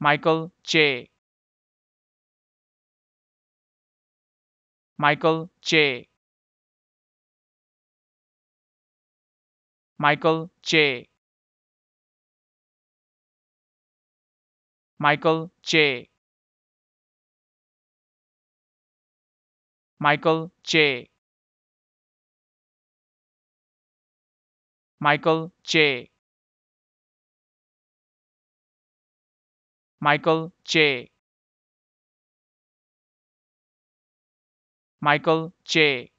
Michael J. Michael J. Michael J. Michael J. Michael J. Michael J. Michael J. Michael J.